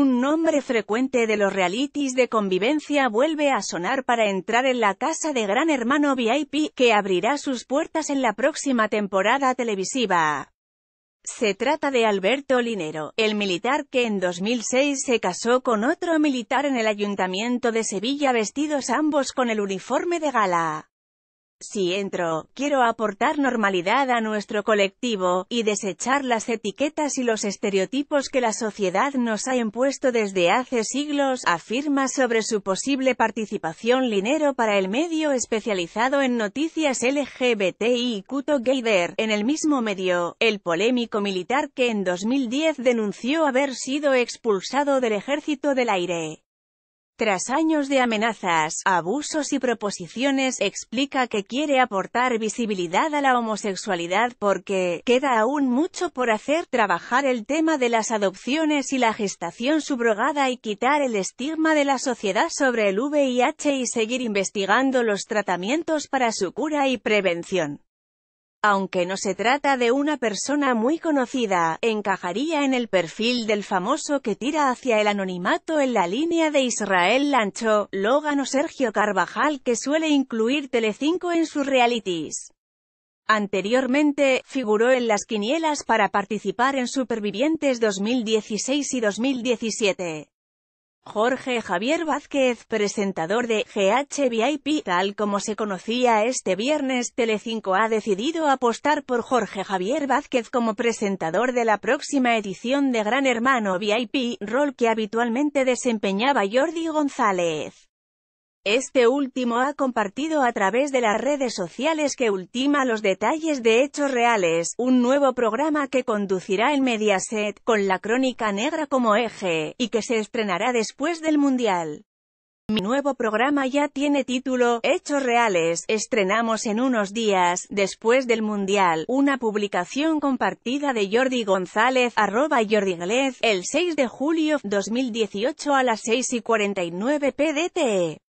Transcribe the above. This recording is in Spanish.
Un nombre frecuente de los realities de convivencia vuelve a sonar para entrar en la casa de Gran Hermano VIP, que abrirá sus puertas en la próxima temporada televisiva. Se trata de Alberto Linero, el militar que en 2006 se casó con otro militar en el Ayuntamiento de Sevilla vestidos ambos con el uniforme de gala. Si entro, quiero aportar normalidad a nuestro colectivo, y desechar las etiquetas y los estereotipos que la sociedad nos ha impuesto desde hace siglos, afirma sobre su posible participación Linero para el medio especializado en noticias LGBTI Kuto Geider. En el mismo medio, el polémico militar que en 2010 denunció haber sido expulsado del ejército del aire. Tras años de amenazas, abusos y proposiciones, explica que quiere aportar visibilidad a la homosexualidad porque «queda aún mucho por hacer, trabajar el tema de las adopciones y la gestación subrogada y quitar el estigma de la sociedad sobre el VIH y seguir investigando los tratamientos para su cura y prevención». Aunque no se trata de una persona muy conocida, encajaría en el perfil del famoso que tira hacia el anonimato en la línea de Israel Lancho, Logan Sergio Carvajal que suele incluir Telecinco en sus realities. Anteriormente, figuró en las quinielas para participar en Supervivientes 2016 y 2017. Jorge Javier Vázquez, presentador de GH VIP, tal como se conocía este viernes, Telecinco ha decidido apostar por Jorge Javier Vázquez como presentador de la próxima edición de Gran Hermano VIP, rol que habitualmente desempeñaba Jordi González. Este último ha compartido a través de las redes sociales que ultima los detalles de Hechos Reales, un nuevo programa que conducirá el Mediaset, con la crónica negra como eje, y que se estrenará después del Mundial. Mi nuevo programa ya tiene título, Hechos Reales, estrenamos en unos días, después del Mundial, una publicación compartida de Jordi González, arroba Jordi Glez, el 6 de julio, 2018 a las 6 y 49 pdt. E.